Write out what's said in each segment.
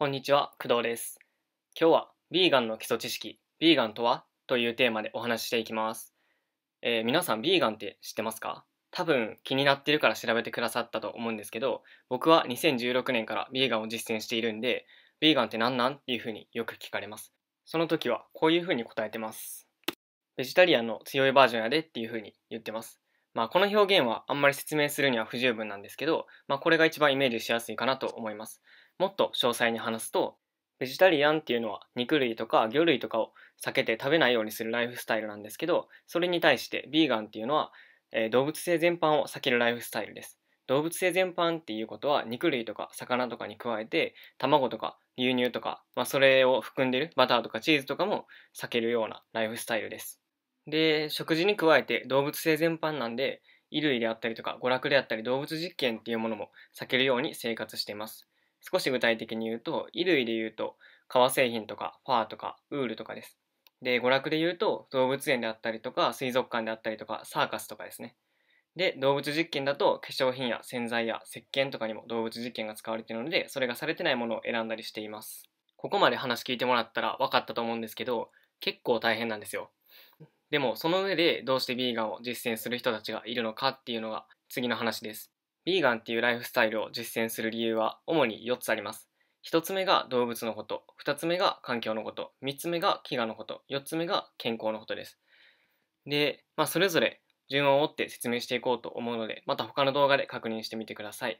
こんにちは、工藤です。今日は、ヴィーガンの基礎知識、ヴィーガンとはというテーマでお話ししていきます。えー、皆さん、ヴィーガンって知ってますか多分、気になってるから調べてくださったと思うんですけど、僕は2016年からヴィーガンを実践しているんで、ヴィーガンって何なんっていうふうによく聞かれます。その時は、こういうふうに答えてます。ベジタリアンの強いバージョンやでっていうふうに言ってます。まあ、この表現はあんまり説明するには不十分なんですけど、まあ、これが一番イメージしやすいかなと思います。もっと詳細に話すとベジタリアンっていうのは肉類とか魚類とかを避けて食べないようにするライフスタイルなんですけどそれに対してビーガンっていうのは、えー、動物性全般を避けるライフスタイルです動物性全般っていうことは肉類とか魚とかに加えて卵とか牛乳とか、まあ、それを含んでるバターとかチーズとかも避けるようなライフスタイルですで食事に加えて動物性全般なんで衣類であったりとか娯楽であったり動物実験っていうものも避けるように生活しています少し具体的に言うと、衣類で言うと、革製品とか、ファーとか、ウールとかです。で、娯楽で言うと、動物園であったりとか、水族館であったりとか、サーカスとかですね。で、動物実験だと、化粧品や洗剤や石鹸とかにも動物実験が使われているので、それがされてないものを選んだりしています。ここまで話聞いてもらったら分かったと思うんですけど、結構大変なんですよ。でも、その上でどうしてヴィーガンを実践する人たちがいるのかっていうのが次の話です。ヴィーガンっていうライフスタイルを実践する理由は主に4つあります。1つ目が動物のこと、2つ目が環境のこと、3つ目が飢餓のこと、4つ目が健康のことです。で、まあ、それぞれ順を追って説明していこうと思うので、また他の動画で確認してみてください。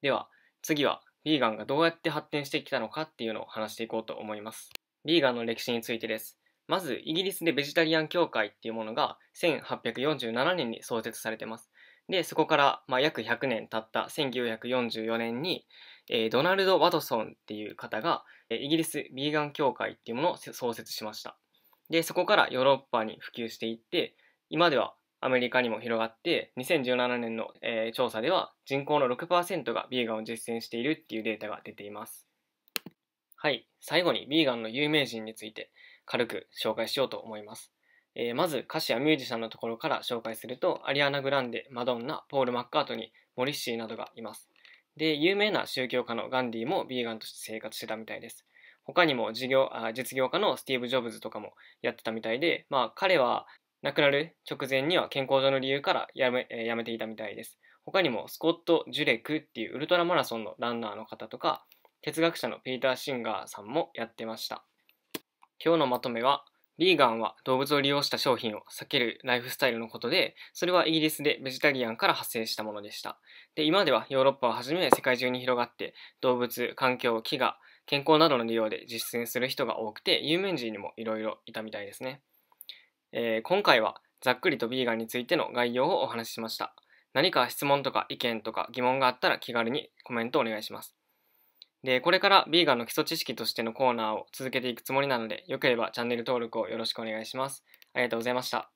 では、次はヴィーガンがどうやって発展してきたのかっていうのを話していこうと思います。ヴィーガンの歴史についてです。まず、イギリスでベジタリアン協会っていうものが1847年に創設されてます。でそこから、まあ、約100年経った1944年に、えー、ドナルド・ワトソンっていう方がイギリスビーガン協会っていうものを創設しましたでそこからヨーロッパに普及していって今ではアメリカにも広がって2017年の、えー、調査では人口の6%がビーガンを実践しているっていうデータが出ていますはい最後にビーガンの有名人について軽く紹介しようと思いますえー、まず歌手やミュージシャンのところから紹介するとアリアナ・グランデマドンナポール・マッカートニーモリッシーなどがいますで有名な宗教家のガンディもヴィーガンとして生活してたみたいです他にも事業あ実業家のスティーブ・ジョブズとかもやってたみたいで、まあ、彼は亡くなる直前には健康上の理由からやめ,、えー、やめていたみたいです他にもスコット・ジュレクっていうウルトラマラソンのランナーの方とか哲学者のピーター・シンガーさんもやってました今日のまとめは「リーガンは動物を利用した商品を避けるライフスタイルのことで、それはイギリスでベジタリアンから発生したものでした。で、今ではヨーロッパをはじめ世界中に広がって、動物、環境、飢餓、健康などの利用で実践する人が多くて、有名人にもいろいろいたみたいですね。えー、今回はざっくりとビーガンについての概要をお話ししました。何か質問とか意見とか疑問があったら気軽にコメントお願いします。で、これからビーガンの基礎知識としてのコーナーを続けていくつもりなので、よければチャンネル登録をよろしくお願いします。ありがとうございました。